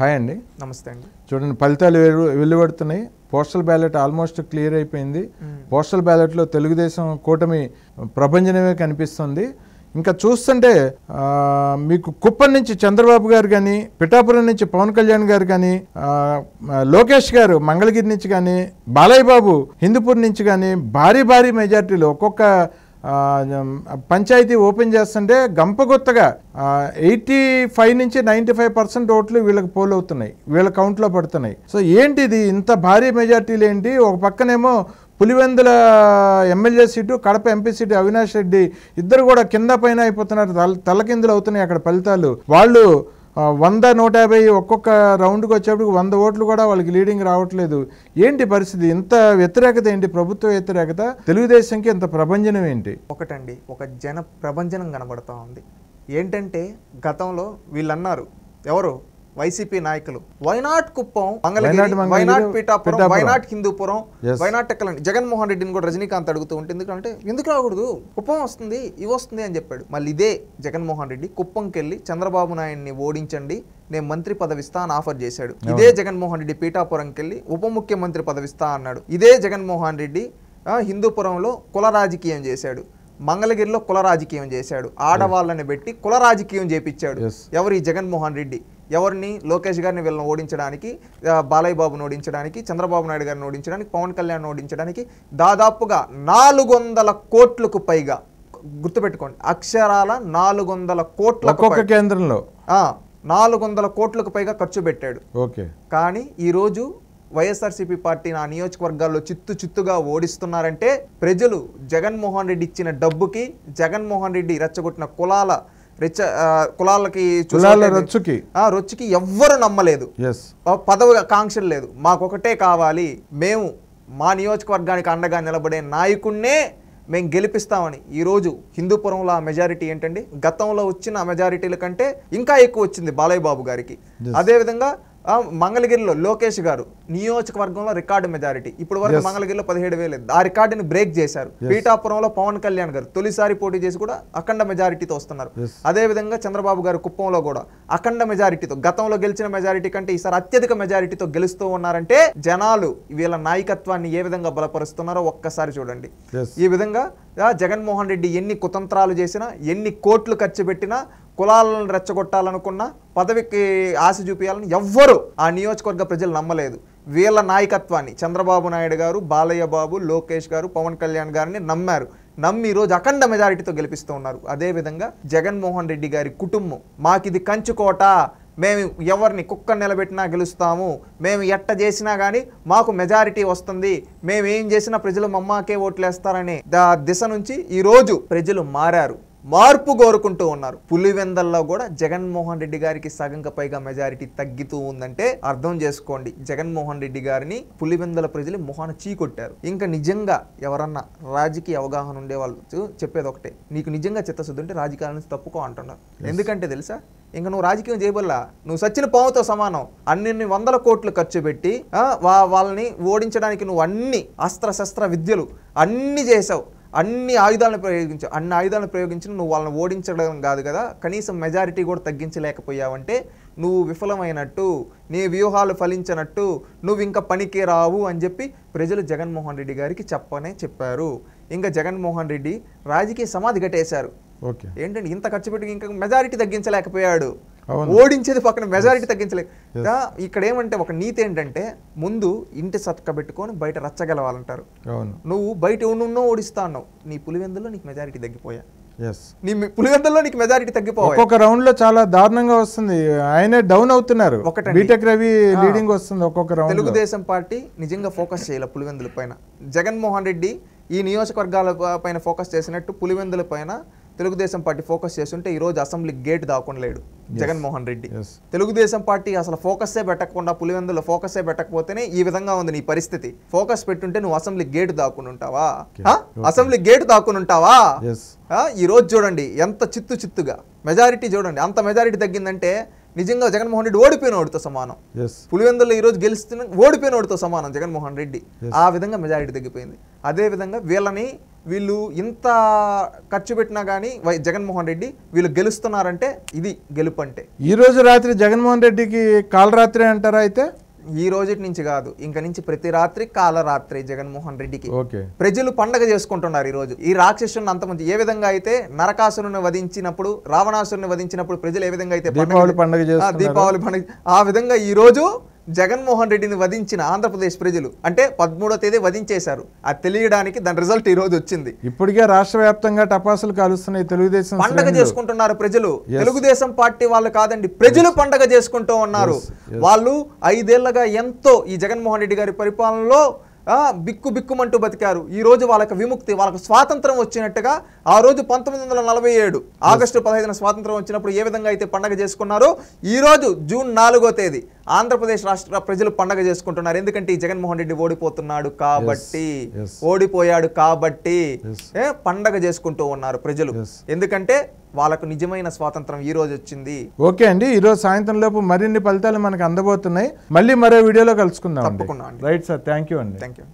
hi అండి నమస్తే అండి చూడండి ఫలితాలు వెలువడుతున్నాయి పోస్టల్ బ్యాలెట్ ఆల్మోస్ట్ క్లియర్ అయిపోయింది పోస్టల్ బ్యాలెట్లో తెలుగుదేశం కూటమి ప్రభంజనమే కనిపిస్తుంది ఇంకా చూస్తుంటే మీకు కుప్పం నుంచి చంద్రబాబు గారు కానీ పిఠాపురం నుంచి పవన్ కళ్యాణ్ గారు కానీ లోకేష్ గారు మంగళగిరి నుంచి కానీ బాలయ్య బాబు హిందూపూర్ నుంచి కానీ భారీ భారీ మెజార్టీలు ఒక్కొక్క పంచాయతీ ఓపెన్ చేస్తుంటే గంపగొత్తగా ఎయిటీ ఫైవ్ నుంచి నైంటీ ఫైవ్ పర్సెంట్ ఓట్లు వీళ్ళకి పోల్ అవుతున్నాయి వీళ్ళ కౌంట్లో పడుతున్నాయి సో ఏంటి ఇది ఇంత భారీ మెజార్టీలు ఏంటి ఒక పక్కనేమో Pulivendula MLA seat Kadapa MP seat Avinash Reddy ఇద్దరు కూడా కింద పైన అయిపోతున్నారు తల తలకిందులు అవుతున్నాయి అక్కడ ఫలితాలు వాళ్ళు వంద నూట యాభై ఒక్కొక్క రౌండ్కి వచ్చేప్పటికి వంద ఓట్లు కూడా వాళ్ళకి లీడింగ్ రావట్లేదు ఏంటి పరిస్థితి ఇంత వ్యతిరేకత ఏంటి ప్రభుత్వ వ్యతిరేకత తెలుగుదేశంకి ఇంత ప్రభంజనం ఏంటి ఒకటండి ఒక జన ప్రభంజనం కనబడతా ఉంది ఏంటంటే గతంలో వీళ్ళన్నారు ఎవరు వైసీపీ నాయకులు why not Kuppam Mangalagiri why not Pithapuram why not Hindupuram why not టెక్కలండి జగన్మోహన్ రెడ్డిని కూడా రజనీకాంత్ అడుగుతూ ఉంటుంది ఎందుకంటే ఎందుకు రాకూడదు కుప్పం వస్తుంది ఇవి వస్తుంది అని చెప్పాడు మళ్ళీ ఇదే జగన్మోహన్ రెడ్డి కుప్పంకి వెళ్ళి చంద్రబాబు నాయుడిని ఓడించండి నేను మంత్రి పదవిస్తా అని ఆఫర్ చేశాడు ఇదే జగన్మోహన్ రెడ్డి పీఠాపురంకి వెళ్ళి ఉప ముఖ్యమంత్రి పదవిస్తా అన్నాడు ఇదే జగన్మోహన్ రెడ్డి హిందూపురంలో కుల రాజకీయం చేశాడు మంగళగిరిలో కుల రాజకీయం చేశాడు ఆడవాళ్ళని పెట్టి కుల రాజకీయం చేపించాడు ఎవరు ఈ జగన్మోహన్ రెడ్డి ఎవరిని లోకేష్ గారిని వీళ్ళని ఓడించడానికి బాలయ్య బాబును ఓడించడానికి చంద్రబాబు నాయుడు గారిని ఓడించడానికి పవన్ కళ్యాణ్ ఓడించడానికి దాదాపుగా నాలుగు వందల కోట్లకు పైగా గుర్తుపెట్టుకోండి అక్షరాల నాలుగు వందల కోట్ల కేంద్రంలో నాలుగు వందల కోట్లకు పైగా ఖర్చు పెట్టాడు ఓకే కానీ ఈరోజు వైఎస్ఆర్సీపీ పార్టీ నా నియోజకవర్గాల్లో చిత్తు చిత్తుగా ఓడిస్తున్నారంటే ప్రజలు జగన్మోహన్ రెడ్డి ఇచ్చిన డబ్బుకి జగన్మోహన్ రెడ్డి రెచ్చగొట్టిన కులాల రిచ్ కులాలకి రొచ్చుకి ఆ రొచ్చుకి ఎవ్వరు నమ్మలేదు పదవి కాంక్షలు లేదు మాకొకటే కావాలి మేము మా నియోజకవర్గానికి అండగా నిలబడే నాయకుణ్ణే మేము గెలిపిస్తామని ఈరోజు హిందూపురంలో ఆ మెజారిటీ ఏంటండి గతంలో వచ్చిన మెజారిటీల కంటే ఇంకా ఎక్కువ వచ్చింది బాలయ్య బాబు గారికి అదేవిధంగా మంగళగిరిలో లోకేష్ గారు నియోజకవర్గంలో రికార్డు మెజారిటీ ఇప్పుడు వరకు మంగళగిరిలో పదిహేడు వేలు ఆ రికార్డుని బ్రేక్ చేశారు పీఠాపురంలో పవన్ కళ్యాణ్ గారు తొలిసారి పోటీ చేసి కూడా అఖండ మెజారిటీతో వస్తున్నారు అదేవిధంగా చంద్రబాబు గారు కుప్పంలో కూడా అఖండ మెజారిటీతో గతంలో గెలిచిన మెజారిటీ కంటే ఈసారి అత్యధిక మెజారిటీతో గెలుస్తూ ఉన్నారంటే జనాలు వీళ్ళ నాయకత్వాన్ని ఏ విధంగా బలపరుస్తున్నారో ఒక్కసారి చూడండి ఈ విధంగా జగన్మోహన్ రెడ్డి ఎన్ని కుతంత్రాలు చేసినా ఎన్ని కోట్లు ఖర్చు పెట్టినా కులాలను రెచ్చగొట్టాలనుకున్నా పదవికి ఆశ చూపించాలని ఎవ్వరూ ఆ నియోజకవర్గ ప్రజలు నమ్మలేదు వీళ్ళ నాయకత్వాన్ని చంద్రబాబు నాయుడు గారు బాలయ్య బాబు లోకేష్ గారు పవన్ కళ్యాణ్ గారిని నమ్మారు నమ్మి రోజు అఖండ మెజారిటీతో గెలిపిస్తూ ఉన్నారు అదేవిధంగా జగన్మోహన్ రెడ్డి గారి కుటుంబం మాకిది కంచుకోట మేము ఎవరిని కుక్క నిలబెట్టినా గెలుస్తాము మేము ఎట్ట చేసినా కానీ మాకు మెజారిటీ వస్తుంది మేము ఏం చేసినా ప్రజలు మమ్మాకే ఓట్లేస్తారని దా దిశ నుంచి ఈరోజు ప్రజలు మారారు మార్పు కోరుకుంటూ ఉన్నారు పులివెందల్లో కూడా జగన్మోహన్ రెడ్డి గారికి సగంక పైగా మెజారిటీ తగ్గుతూ ఉందంటే అర్థం చేసుకోండి జగన్మోహన్ రెడ్డి గారిని పులివెందల ప్రజలు మొహాన చీకొట్టారు ఇంకా నిజంగా ఎవరన్నా రాజకీయ అవగాహన ఉండే వాళ్ళు చెప్పేది ఒకటే నీకు నిజంగా చిత్తశుద్ధి ఉంటే రాజకీయాల నుంచి తప్పుకో అంటున్నారు ఎందుకంటే తెలుసా ఇంకా నువ్వు రాజకీయం చేయబల్లా నువ్వు సచిన పాముతో సమానం అన్ని వందల కోట్లు ఖర్చు పెట్టి వాళ్ళని ఓడించడానికి నువ్వు అన్ని అస్త్రశస్త్ర విద్యలు అన్నీ చేసావు అన్ని ఆయుధాలను ప్రయోగించావు అన్ని ఆయుధాలను ప్రయోగించిన నువ్వు వాళ్ళని ఓడించడం కాదు కదా కనీసం మెజారిటీ కూడా తగ్గించలేకపోయావంటే నువ్వు విఫలమైనట్టు నీ వ్యూహాలు ఫలించినట్టు నువ్వు ఇంకా పనికి రావు అని చెప్పి ప్రజలు జగన్మోహన్ రెడ్డి గారికి చెప్పనే చెప్పారు ఇంకా జగన్మోహన్ రెడ్డి రాజకీయ సమాధి కట్టేశారు ఏంటంటే ఇంత ఖర్చు పెట్టి ఇంకా మెజారిటీ తగ్గించలేకపోయాడు ఓడించేది పక్కన మెజారిటీ తగ్గించలేదు ఇక్కడ ఏమంటే ఒక నీతి ఏంటంటే ముందు ఇంటి సత్క పెట్టుకొని బయట రచ్చగలవాలంటారు నువ్వు బయట ఉన్నో ఓడిస్తా ఉన్నావు నీ పులివెందులో నీకు మెజారిటీ తగ్గిపోయా నీ పులివెందుల్లో నీకు మెజారిటీ తగ్గిపోవాలి ఒక్కొక్క రౌండ్ లో చాలా దారుణంగా వస్తుంది ఆయనే డౌన్ అవుతున్నారు ఒకటి బీటెక్ రవి లీడింగ్ వస్తుంది ఒక్కొక్క రౌండ్ తెలుగుదేశం పార్టీ నిజంగా ఫోకస్ చేయాలి పులివెందుల పైన జగన్మోహన్ రెడ్డి ఈ నియోజకవర్గాల పైన ఫోకస్ చేసినట్టు పులివెందుల పైన తెలుగుదేశం పార్టీ ఫోకస్ చేస్తుంటే ఈరోజు అసెంబ్లీ గేట్ దాకుండా లేడు జగన్మోహన్ రెడ్డి తెలుగుదేశం పార్టీ అసలు ఏ పెట్టకుండా పులివెందులో ఏ పెట్టకపోతేనే ఈ విధంగా ఉంది నీ పరిస్థితి ఫోకస్ పెట్టుంటే నువ్వు అసెంబ్లీ గేట్ దాక్కుని ఉంటావా అసెంబ్లీ గేట్ దాక్కుని ఉంటావా ఈ రోజు చూడండి ఎంత చిత్తు చిత్తుగా మెజారిటీ చూడండి అంత మెజారిటీ తగ్గిందంటే నిజంగా జగన్మోహన్ రెడ్డి ఓడిపోయిన వాడితో సమానం ఈ ఈరోజు గెలుస్తున్న ఓడిపోయిన వాడితో సమానం జగన్మోహన్ రెడ్డి ఆ విధంగా మెజారిటీ తగ్గిపోయింది అదేవిధంగా వీళ్ళని వీళ్ళు ఇంత ఖర్చు పెట్టినా కానీ వై జగన్మోహన్ రెడ్డి వీళ్ళు గెలుస్తున్నారంటే ఇది గెలుపు అంటే ఈరోజు రాత్రి జగన్మోహన్ రెడ్డికి కాలరాత్రి అంటారా అయితే ఈ రోజుటి నుంచి కాదు ఇంక నుంచి ప్రతి రాత్రి కాలరాత్రి జగన్మోహన్ రెడ్డికి ప్రజలు పండగ చేసుకుంటున్నారు ఈ రోజు ఈ రాక్షసుని అంతమంది ఏ విధంగా అయితే నరకాసురుని వధించినప్పుడు రావణాసురుని వధించినప్పుడు ప్రజలు ఏ విధంగా అయితే దీపావళి పండుగ దీపావళి పండుగ ఆ విధంగా ఈ రోజు జగన్మోహన్ రెడ్డిని వధించిన ఆంధ్రప్రదేశ్ ప్రజలు అంటే పదమూడో తేదీ వధించేశారు అది తెలియడానికి దాని రిజల్ట్ ఈ రోజు వచ్చింది ఇప్పటికే రాష్ట్ర వ్యాప్తంగా టపాసులు కాలుస్తున్నాయి తెలుగుదేశం పండగ చేసుకుంటున్నారు ప్రజలు తెలుగుదేశం పార్టీ వాళ్ళు కాదండి ప్రజలు పండగ చేసుకుంటూ ఉన్నారు వాళ్ళు ఐదేళ్లగా ఎంతో ఈ జగన్మోహన్ రెడ్డి గారి పరిపాలనలో బిక్కు బిక్కుమంటూ బతికారు ఈరోజు వాళ్ళకి విముక్తి వాళ్ళకు స్వాతంత్రం వచ్చినట్టుగా ఆ రోజు పంతొమ్మిది వందల నలభై ఏడు ఆగస్టు పదహైదున స్వాతంత్రం వచ్చినప్పుడు ఏ విధంగా అయితే పండగ చేసుకున్నారో ఈరోజు జూన్ నాలుగో తేదీ ఆంధ్రప్రదేశ్ రాష్ట్ర ప్రజలు పండగ చేసుకుంటున్నారు ఎందుకంటే ఈ జగన్మోహన్ రెడ్డి ఓడిపోతున్నాడు కాబట్టి ఓడిపోయాడు కాబట్టి పండగ చేసుకుంటూ ఉన్నారు ప్రజలు ఎందుకంటే వాళ్ళకు నిజమైన స్వాతంత్రం ఈ రోజు వచ్చింది ఓకే అండి ఈ రోజు సాయంత్రం లోపు మరిన్ని ఫలితాలు మనకు అందబోతున్నాయి మళ్ళీ మరో వీడియోలో కలుసుకుందాం తప్పకుండా రైట్ సార్ థ్యాంక్ యూ అండి థ్యాంక్ యూ